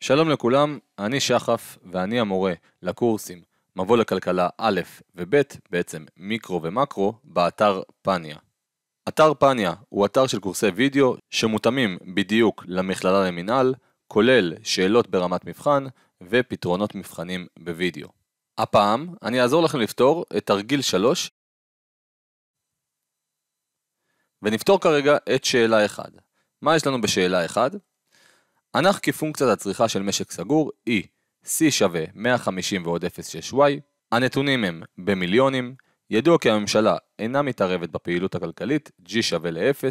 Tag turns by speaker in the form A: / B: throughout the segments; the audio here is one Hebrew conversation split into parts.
A: שלום לכולם, אני שחף ואני המורה לקורסים מבוא לכלכלה א' וב', בעצם מיקרו ומקרו, באתר פניה. אתר פניה הוא אתר של קורסי וידאו שמותאמים בדיוק למכללה למינהל, כולל שאלות ברמת מבחן ופתרונות מבחנים בוידאו. הפעם אני אעזור לכם לפתור את תרגיל 3 ונפתור כרגע את שאלה 1. מה יש לנו בשאלה 1? הנח כפונקציית הצריכה של משק סגור היא e. C שווה 150 ועוד 0.6y, הנתונים הם במיליונים, ידוע כי הממשלה אינה מתערבת בפעילות הכלכלית, G שווה ל-0,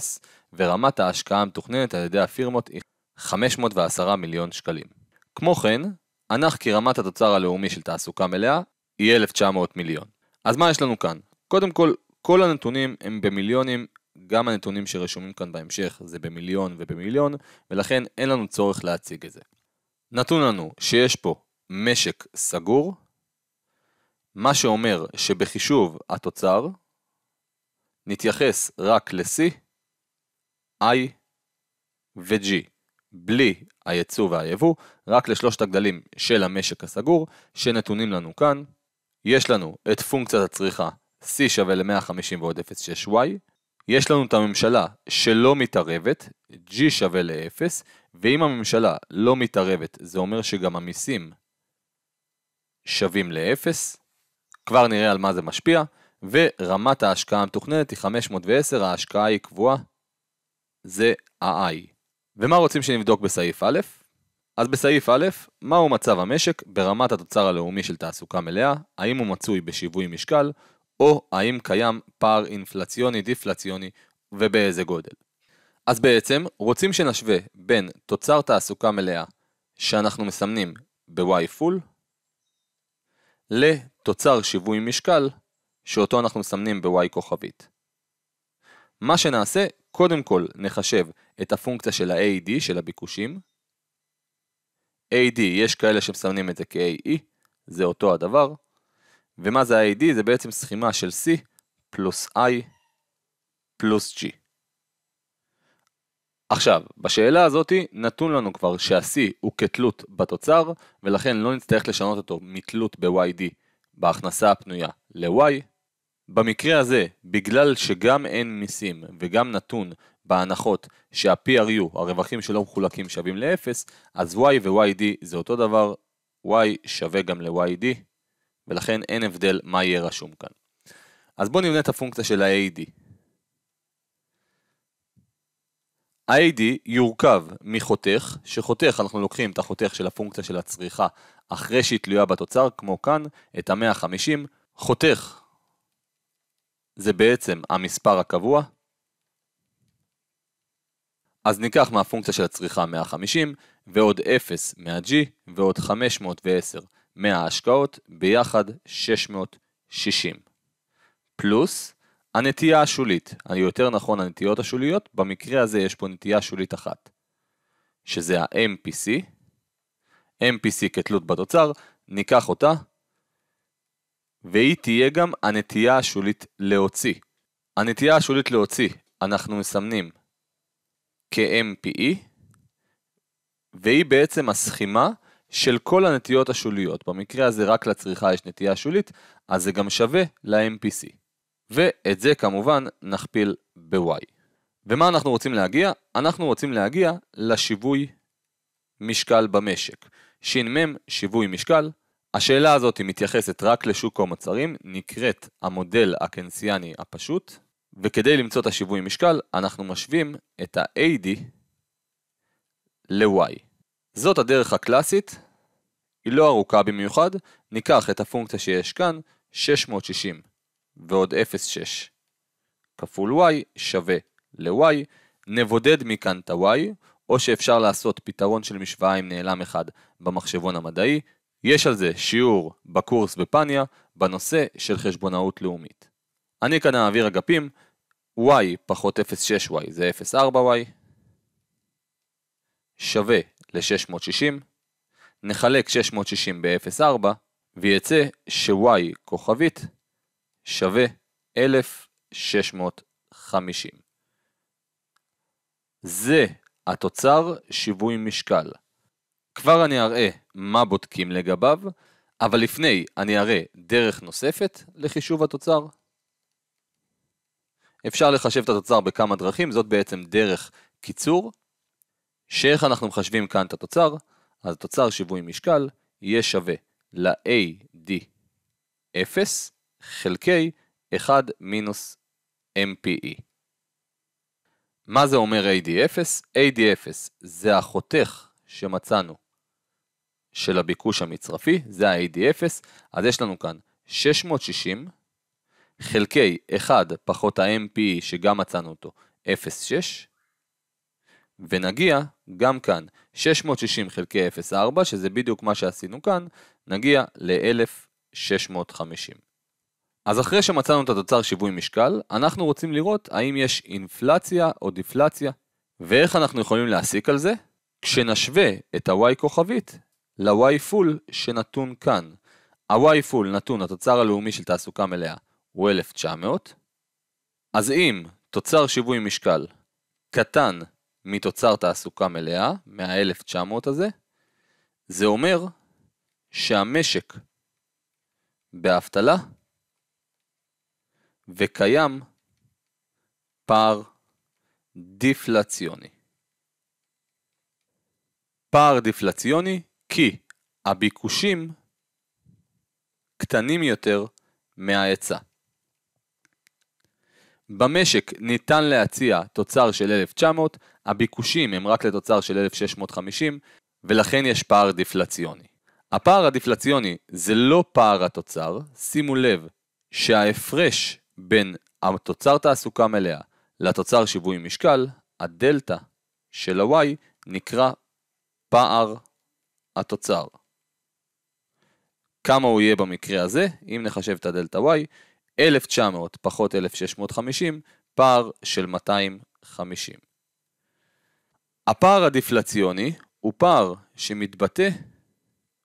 A: ורמת ההשקעה המתוכננת על ידי הפירמות היא 510 מיליון שקלים. כמו כן, הנח כי רמת התוצר הלאומי של תעסוקה מלאה היא 1,900 מיליון. אז מה יש לנו כאן? קודם כל, כל הנתונים הם במיליונים גם הנתונים שרשומים כאן בהמשך זה במיליון ובמיליון, ולכן אין לנו צורך להציג את זה. נתון לנו שיש פה משק סגור, מה שאומר שבחישוב התוצר נתייחס רק ל-C, I ו-G, בלי היצוא והיבוא, רק לשלושת הגדלים של המשק הסגור שנתונים לנו כאן. יש לנו את פונקציית הצריכה C שווה ל-150 ועוד 0.6y, יש לנו את הממשלה שלא מתערבת, G שווה ל-0, ואם הממשלה לא מתערבת, זה אומר שגם המיסים שווים ל-0, כבר נראה על מה זה משפיע, ורמת ההשקעה המתוכננת היא 510, ההשקעה היא קבועה, זה ה-I. ומה רוצים שנבדוק בסעיף א'? אז בסעיף א', מהו מצב המשק ברמת התוצר הלאומי של תעסוקה מלאה, האם הוא מצוי בשיווי משקל, או האם קיים פער אינפלציוני-דיפלציוני ובאיזה גודל. אז בעצם רוצים שנשווה בין תוצר תעסוקה מלאה שאנחנו מסמנים ב-Y פול לתוצר שיווי משקל שאותו אנחנו מסמנים ב-Y כוכבית. מה שנעשה, קודם כל נחשב את הפונקציה של ה-AD של הביקושים. AD, יש כאלה שמסמנים את זה כ-AE, זה אותו הדבר. ומה זה ה-AD? זה בעצם סכימה של C פלוס I פלוס G. עכשיו, בשאלה הזאתי נתון לנו כבר שה-C הוא כתלות בתוצר, ולכן לא נצטרך לשנות אותו מתלות ב-YD בהכנסה הפנויה ל-Y. במקרה הזה, בגלל שגם אין מיסים וגם נתון בהנחות שה-PRU, הרווחים שלא מחולקים שווים ל-0, אז Y ו-YD זה אותו דבר, Y שווה גם ל-YD, ולכן אין הבדל מה יהיה רשום כאן. אז בואו נבנה את הפונקציה של ה-AD. ה-AD יורכב מחותך, שחותך, אנחנו לוקחים את החותך של הפונקציה של הצריכה אחרי שהיא תלויה בתוצר, כמו כאן, את ה-150, חותך זה בעצם המספר הקבוע, אז ניקח מהפונקציה של הצריכה 150 ועוד 0 מה-G ועוד 510. 100 השקעות, ביחד 660. פלוס הנטייה השולית, יותר נכון הנטיות השוליות, במקרה הזה יש פה נטייה שולית אחת, שזה ה-MPC, MPC כתלות בתוצר, ניקח אותה, והיא תהיה גם הנטייה השולית להוציא. הנטייה השולית להוציא אנחנו מסמנים כ-MPE, והיא בעצם הסכימה של כל הנטיות השוליות, במקרה הזה רק לצריכה יש נטייה שולית, אז זה גם שווה ל-MPC. ואת זה כמובן נכפיל ב-Y. ומה אנחנו רוצים להגיע? אנחנו רוצים להגיע לשיווי משקל במשק. ש"מ שיווי משקל. השאלה הזאת מתייחסת רק לשוק המוצרים, נקראת המודל הקנסיאני הפשוט, וכדי למצוא את השיווי משקל אנחנו משווים את ה-AD ל-Y. זאת הדרך הקלאסית, היא לא ארוכה במיוחד, ניקח את הפונקציה שיש כאן, 660 ועוד 0.6 כפול y שווה ל-y, נבודד מכאן את ה-y, או שאפשר לעשות פתרון של משוואה עם נעלם אחד במחשבון המדעי, יש על זה שיעור בקורס בפניה בנושא של חשבונאות לאומית. אני כאן אעביר אגפים, y פחות 0.6y זה 0.4y, שווה ל-660, נחלק 660 ב-0.4, ויצא ש-y כוכבית שווה 1,650. זה התוצר שיווי משקל. כבר אני אראה מה בודקים לגביו, אבל לפני אני אראה דרך נוספת לחישוב התוצר. אפשר לחשב את התוצר בכמה דרכים, זאת בעצם דרך קיצור, שאיך אנחנו מחשבים כאן את התוצר, אז תוצר שיווי משקל יהיה שווה ל-AD0 חלקי 1 מינוס MPE. מה זה אומר AD0? AD0 זה החותך שמצאנו של הביקוש המצרפי, זה ה-AD0, אז יש לנו כאן 660 חלקי 1 פחות ה-MPE שגם מצאנו אותו 0.6 ונגיע גם כאן, 660 חלקי 0.4, שזה בדיוק מה שעשינו כאן, נגיע ל-1650. אז אחרי שמצאנו את התוצר שיווי משקל, אנחנו רוצים לראות האם יש אינפלציה או דיפלציה, ואיך אנחנו יכולים להסיק על זה? כשנשווה את ה-y כוכבית ל-y פול שנתון כאן. ה-y פול נתון התוצר הלאומי של תעסוקה מלאה הוא 1900, אז אם תוצר שיווי משקל קטן מתוצר תעסוקה מלאה, מה-1900 הזה, זה אומר שהמשק באבטלה וקיים פער דיפלציוני. פער דיפלציוני כי הביקושים קטנים יותר מההיצע. במשק ניתן להציע תוצר של 1,900, הביקושים הם רק לתוצר של 1,650, ולכן יש פער דיפלציוני. הפער הדיפלציוני זה לא פער התוצר, שימו לב שההפרש בין התוצר תעסוקה מלאה לתוצר שיווי משקל, הדלתא של ה-Y נקרא פער התוצר. כמה הוא יהיה במקרה הזה, אם נחשב את הדלתא Y, 1,900 פחות 1,650, פער של 250. הפער הדיפלציוני הוא פער שמתבטא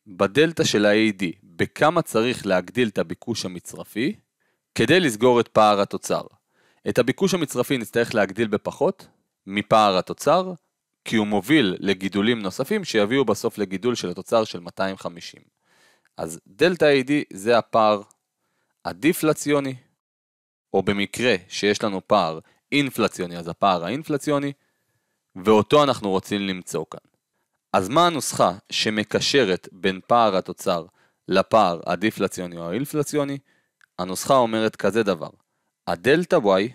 A: בדלתא של ה-AD, בכמה צריך להגדיל את הביקוש המצרפי כדי לסגור את פער התוצר. את הביקוש המצרפי נצטרך להגדיל בפחות מפער התוצר, כי הוא מוביל לגידולים נוספים שיביאו בסוף לגידול של התוצר של 250. אז דלתא AD זה הפער הדיפלציוני, או במקרה שיש לנו פער אינפלציוני, אז הפער האינפלציוני, ואותו אנחנו רוצים למצוא כאן. אז מה הנוסחה שמקשרת בין פער התוצר לפער הדיפלציוני או האינפלציוני? הנוסחה אומרת כזה דבר, הדלתא y,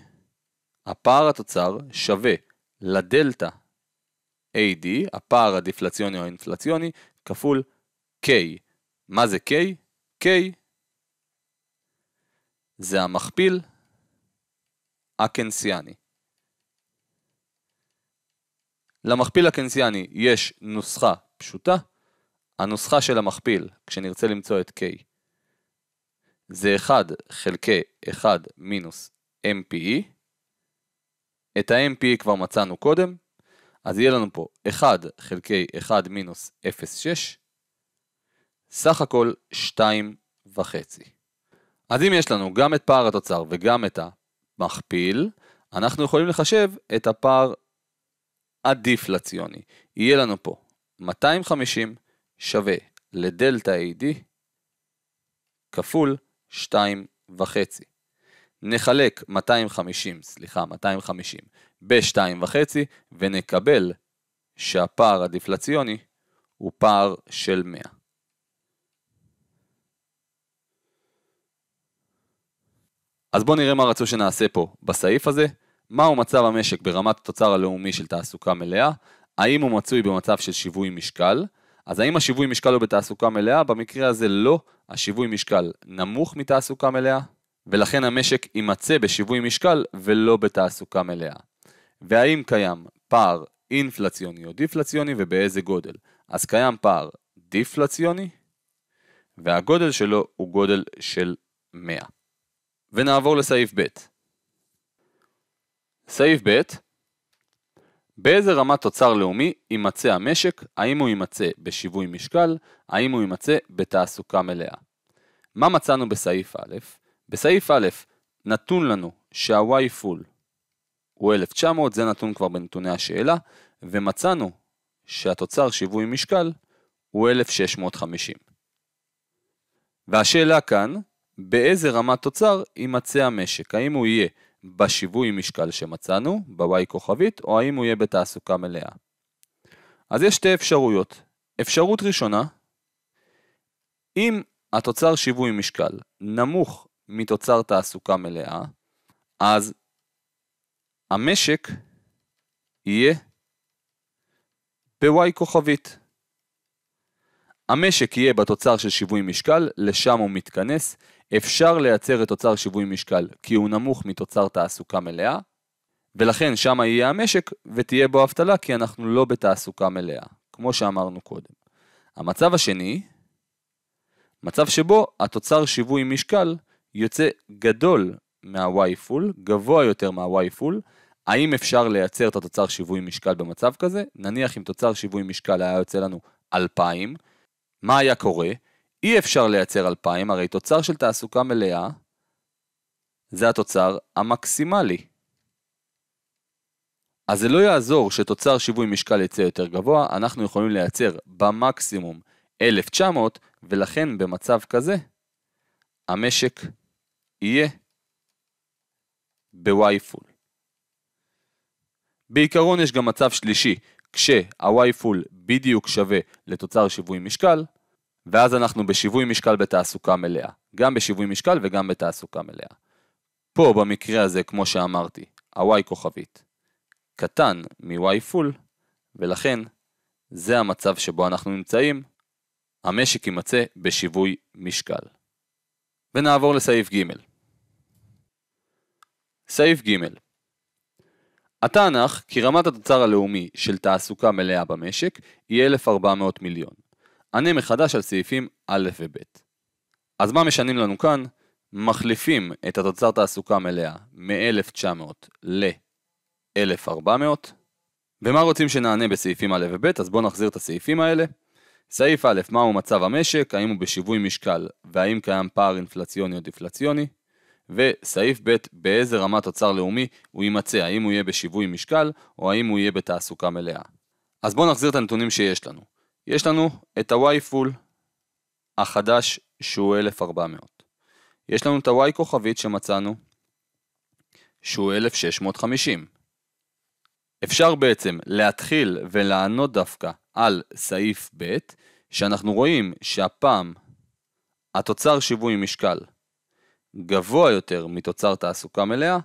A: הפער התוצר שווה לדלתא AD, הפער הדיפלציוני או האינפלציוני, כפול K. מה זה K? K זה המכפיל הקנסיאני. למכפיל הקנסיאני יש נוסחה פשוטה, הנוסחה של המכפיל, כשנרצה למצוא את k, זה 1 חלקי 1 מינוס MPE, את ה-MPE כבר מצאנו קודם, אז יהיה לנו פה 1 חלקי 1 מינוס 0.6, סך הכל 2.5. אז אם יש לנו גם את פער התוצר וגם את המכפיל, אנחנו יכולים לחשב את הפער הדיפלציוני. יהיה לנו פה 250 שווה לדלתא AD כפול 2.5. נחלק 250, סליחה, 250 ב-2.5 ונקבל שהפער הדיפלציוני הוא פער של 100. אז בואו נראה מה רצו שנעשה פה בסעיף הזה, מהו מצב המשק ברמת התוצר הלאומי של תעסוקה מלאה, האם הוא מצוי במצב של שיווי משקל, אז האם השיווי משקל הוא בתעסוקה מלאה? במקרה הזה לא, השיווי משקל נמוך מתעסוקה מלאה, ולכן המשק יימצא בשיווי משקל ולא בתעסוקה מלאה. והאם קיים פער אינפלציוני או דיפלציוני ובאיזה גודל? אז קיים פער דיפלציוני, והגודל שלו הוא גודל של 100. ונעבור לסעיף ב'. סעיף ב' באיזה רמת תוצר לאומי יימצא המשק, האם הוא יימצא בשיווי משקל, האם הוא יימצא בתעסוקה מלאה. מה מצאנו בסעיף א'? בסעיף א' נתון לנו שהוואי פול הוא 1900, זה נתון כבר בנתוני השאלה, ומצאנו שהתוצר שיווי משקל הוא 1650. והשאלה כאן באיזה רמת תוצר יימצא המשק, האם הוא יהיה בשיווי משקל שמצאנו, בוואי כוכבית, או האם הוא יהיה בתעסוקה מלאה. אז יש שתי אפשרויות. אפשרות ראשונה, אם התוצר שיווי משקל נמוך מתוצר תעסוקה מלאה, אז המשק יהיה בוואי כוכבית. המשק יהיה בתוצר של שיווי משקל, לשם הוא מתכנס. אפשר לייצר את תוצר שיווי משקל, כי הוא נמוך מתוצר תעסוקה מלאה, ולכן שם יהיה המשק ותהיה בו אבטלה, כי אנחנו לא בתעסוקה מלאה, כמו שאמרנו קודם. המצב השני, מצב שבו התוצר שיווי משקל יוצא גדול מה-Y פול, גבוה יותר מה-Y פול, האם אפשר לייצר את התוצר שיווי משקל במצב כזה? נניח אם תוצר שיווי משקל היה יוצא לנו 2,000, מה היה קורה? אי אפשר לייצר 2,000, הרי תוצר של תעסוקה מלאה זה התוצר המקסימלי. אז זה לא יעזור שתוצר שיווי משקל יצא יותר גבוה, אנחנו יכולים לייצר במקסימום 1,900, ולכן במצב כזה המשק יהיה בוואי פול. בעיקרון יש גם מצב שלישי, כשה-Y בדיוק שווה לתוצר שיווי משקל, ואז אנחנו בשיווי משקל בתעסוקה מלאה, גם בשיווי משקל וגם בתעסוקה מלאה. פה במקרה הזה, כמו שאמרתי, ה-Y כוכבית קטן מ-Y ולכן זה המצב שבו אנחנו נמצאים, המשק יימצא בשיווי משקל. ונעבור לסעיף ג'. סעיף ג' התנ"ך כי רמת התוצר הלאומי של תעסוקה מלאה במשק היא 1,400 מיליון. ענה מחדש על סעיפים א' וב'. אז מה משנים לנו כאן? מחליפים את התוצר תעסוקה מלאה מ-1900 ל-1400. ומה רוצים שנענה בסעיפים א' וב', אז בואו נחזיר את הסעיפים האלה. סעיף א', מהו מצב המשק, האם הוא בשיווי משקל, והאם קיים פער אינפלציוני או דיפלציוני. וסעיף ב', באיזה רמת תוצר לאומי הוא יימצא, האם הוא יהיה בשיווי משקל, או האם הוא יהיה בתעסוקה מלאה. אז בואו נחזיר את הנתונים שיש לנו. יש לנו את ה-Y full החדש שהוא 1400. יש לנו את ה-Y כוכבית שמצאנו, שהוא 1650. אפשר בעצם להתחיל ולענות דווקא על סעיף ב', שאנחנו רואים שהפעם התוצר שיווי משקל גבוה יותר מתוצר תעסוקה מלאה,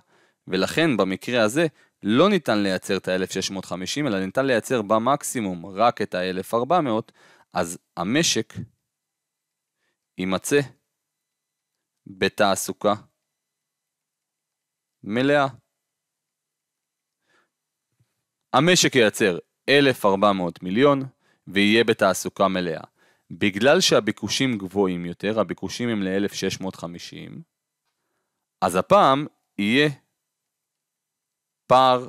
A: ולכן במקרה הזה לא ניתן לייצר את ה-1650, אלא ניתן לייצר במקסימום רק את ה-1400, אז המשק יימצא בתעסוקה מלאה. המשק ייצר 1,400 מיליון ויהיה בתעסוקה מלאה. בגלל שהביקושים גבוהים יותר, הביקושים הם ל-1,650, אז הפעם יהיה פער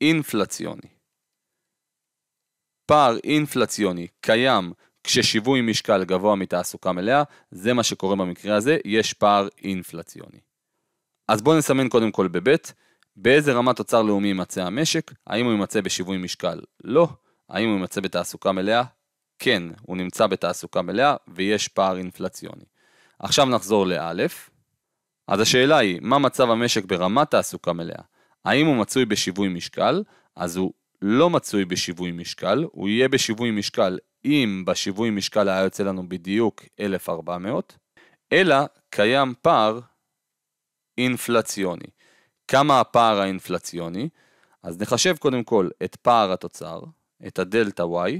A: אינפלציוני. פער אינפלציוני קיים כששיווי משקל גבוה מתעסוקה מלאה, זה מה שקורה במקרה הזה, יש פער אינפלציוני. אז בואו נסמן קודם כל בבית, באיזה רמת תוצר לאומי יימצא המשק, האם הוא יימצא בשיווי משקל? לא. האם הוא יימצא בתעסוקה מלאה? כן, הוא נמצא בתעסוקה מלאה ויש פער אינפלציוני. עכשיו נחזור לאלף. אז השאלה היא, מה מצב המשק ברמת תעסוקה מלאה? האם הוא מצוי בשיווי משקל? אז הוא לא מצוי בשיווי משקל, הוא יהיה בשיווי משקל אם בשיווי משקל היה יוצא לנו בדיוק 1,400, אלא קיים פער אינפלציוני. כמה הפער האינפלציוני? אז נחשב קודם כל את פער התוצר, את הדלתה Y,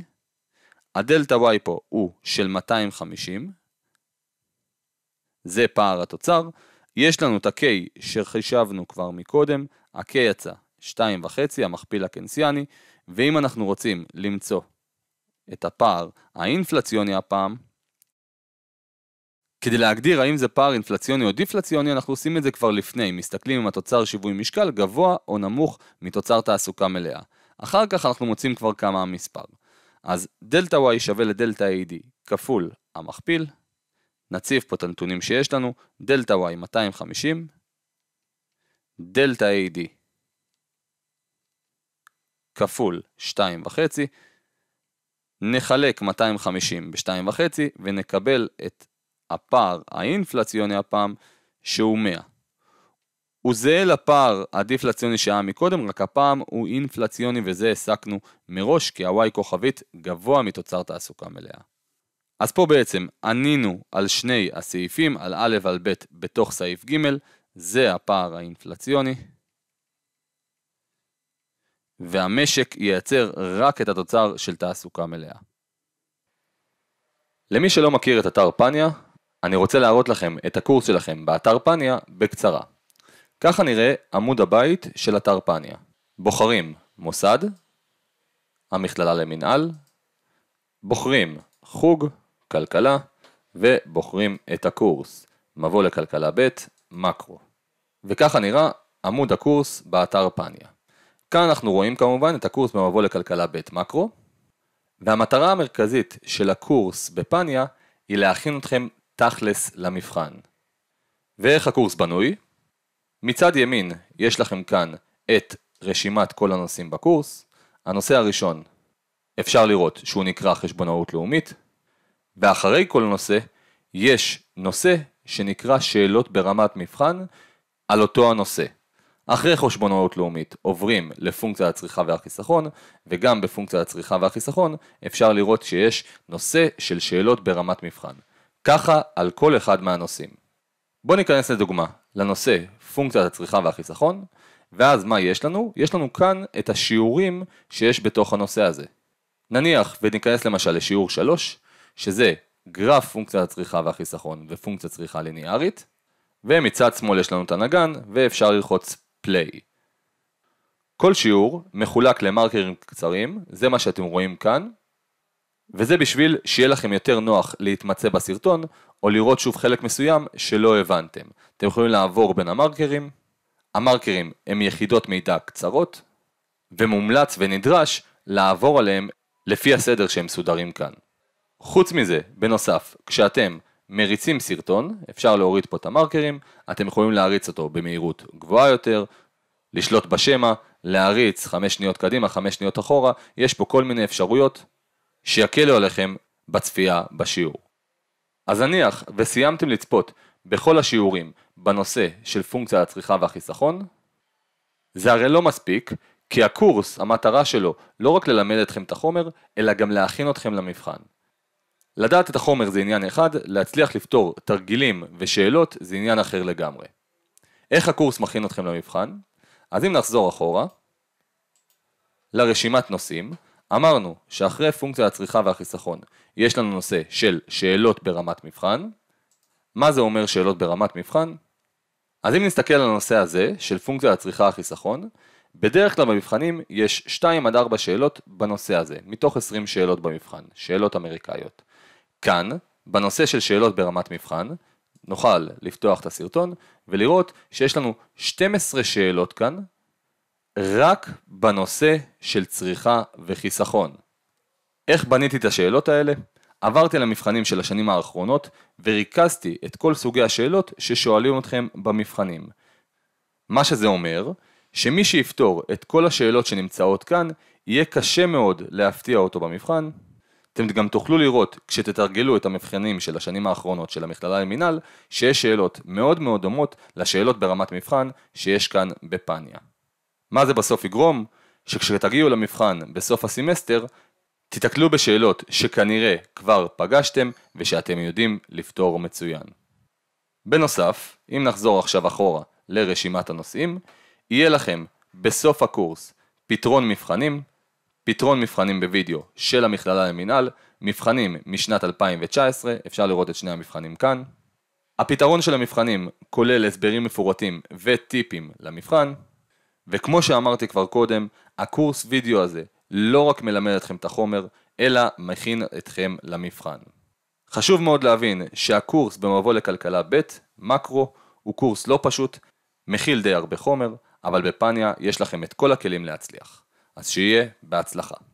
A: הדלתה Y פה הוא של 250, זה פער התוצר, יש לנו את ה-K שחישבנו כבר מקודם, ה-K יצא 2.5, המכפיל הקנסיאני, ואם אנחנו רוצים למצוא את הפער האינפלציוני הפעם, כדי להגדיר האם זה פער אינפלציוני או דיפלציוני, אנחנו עושים את זה כבר לפני, מסתכלים אם התוצר שיווי משקל גבוה או נמוך מתוצר תעסוקה מלאה. אחר כך אנחנו מוצאים כבר כמה המספר. אז דלתא y שווה לדלתא AD כפול המכפיל, נציף פה את הנתונים שיש לנו, דלתא y 250, דלתא AD כפול 2.5, נחלק 250 ב-2.5 ונקבל את הפער האינפלציוני הפעם שהוא 100. הוא זהה לפער הדיפלציוני שהיה מקודם, רק הפעם הוא אינפלציוני וזה הסקנו מראש כי ה-y כוכבית גבוה מתוצר תעסוקה מלאה. אז פה בעצם ענינו על שני הסעיפים, על א' ועל ב' בתוך סעיף ג', זה הפער האינפלציוני, והמשק ייצר רק את התוצר של תעסוקה מלאה. למי שלא מכיר את אתר פניה, אני רוצה להראות לכם את הקורס שלכם באתר פניה בקצרה. ככה נראה עמוד הבית של אתר פניה. בוחרים מוסד, המכללה למינהל, בוחרים חוג, כלכלה, ובוחרים את הקורס, מבוא לכלכלה ב', מקרו. וככה נראה עמוד הקורס באתר פניה. כאן אנחנו רואים כמובן את הקורס במבוא לכלכלה ב' מקרו, והמטרה המרכזית של הקורס בפניה היא להכין אתכם תכלס למבחן. ואיך הקורס בנוי? מצד ימין יש לכם כאן את רשימת כל הנושאים בקורס. הנושא הראשון, אפשר לראות שהוא נקרא חשבונאות לאומית, ואחרי כל נושא, יש נושא שנקרא שאלות ברמת מבחן על אותו הנושא. אחרי חשבונאות לאומית עוברים לפונקציה הצריכה והחיסכון, וגם בפונקציה הצריכה והחיסכון אפשר לראות שיש נושא של שאלות ברמת מבחן. ככה על כל אחד מהנושאים. בואו ניכנס לדוגמה, לנושא פונקציית הצריכה והחיסכון, ואז מה יש לנו? יש לנו כאן את השיעורים שיש בתוך הנושא הזה. נניח וניכנס למשל לשיעור 3, שזה גרף פונקציה הצריכה והחיסכון ופונקציה צריכה ליניארית, ומצד שמאל יש לנו את הנגן ואפשר ללחוץ פליי. כל שיעור מחולק למרקרים קצרים, זה מה שאתם רואים כאן, וזה בשביל שיהיה לכם יותר נוח להתמצא בסרטון, או לראות שוב חלק מסוים שלא הבנתם. אתם יכולים לעבור בין המרקרים, המרקרים הם יחידות מידע קצרות, ומומלץ ונדרש לעבור עליהם לפי הסדר שהם מסודרים כאן. חוץ מזה, בנוסף, כשאתם מריצים סרטון, אפשר להוריד פה את המרקרים, אתם יכולים להריץ אותו במהירות גבוהה יותר, לשלוט בשמע, להריץ חמש שניות קדימה, חמש שניות אחורה, יש פה כל מיני אפשרויות שיקלו עליכם בצפייה בשיעור. אז נניח וסיימתם לצפות בכל השיעורים בנושא של פונקציה הצריכה והחיסכון, זה הרי לא מספיק, כי הקורס, המטרה שלו, לא רק ללמד אתכם את החומר, אלא גם להכין אתכם למבחן. לדעת את החומר זה עניין אחד, להצליח לפתור תרגילים ושאלות זה עניין אחר לגמרי. איך הקורס מכין אתכם למבחן? אז אם נחזור אחורה, לרשימת נושאים, אמרנו שאחרי פונקציה הצריכה והחיסכון יש לנו נושא של שאלות ברמת מבחן. מה זה אומר שאלות ברמת מבחן? אז אם נסתכל על הנושא הזה של פונקציה הצריכה החיסכון, בדרך כלל במבחנים יש 2 4 שאלות בנושא הזה, מתוך 20 שאלות במבחן, שאלות אמריקאיות. כאן, בנושא של שאלות ברמת מבחן, נוכל לפתוח את הסרטון ולראות שיש לנו 12 שאלות כאן, רק בנושא של צריכה וחיסכון. איך בניתי את השאלות האלה? עברתי למבחנים של השנים האחרונות וריכזתי את כל סוגי השאלות ששואלים אתכם במבחנים. מה שזה אומר, שמי שיפתור את כל השאלות שנמצאות כאן, יהיה קשה מאוד להפתיע אותו במבחן, אתם גם תוכלו לראות כשתתרגלו את המבחנים של השנים האחרונות של המכללה למינהל, שיש שאלות מאוד מאוד דומות לשאלות ברמת מבחן שיש כאן בפניה. מה זה בסוף יגרום? שכשתגיעו למבחן בסוף הסמסטר, תיתקלו בשאלות שכנראה כבר פגשתם ושאתם יודעים לפתור מצוין. בנוסף, אם נחזור עכשיו אחורה לרשימת הנושאים, יהיה לכם בסוף הקורס פתרון מבחנים, פתרון מבחנים בווידאו של המכללה למינהל, מבחנים משנת 2019, אפשר לראות את שני המבחנים כאן. הפתרון של המבחנים כולל הסברים מפורטים וטיפים למבחן, וכמו שאמרתי כבר קודם, הקורס וידאו הזה לא רק מלמד אתכם את החומר, אלא מכין אתכם למבחן. חשוב מאוד להבין שהקורס במבוא לכלכלה ב', מקרו, הוא קורס לא פשוט, מכיל די הרבה חומר, אבל בפניה יש לכם את כל הכלים להצליח. אז שיהיה בהצלחה.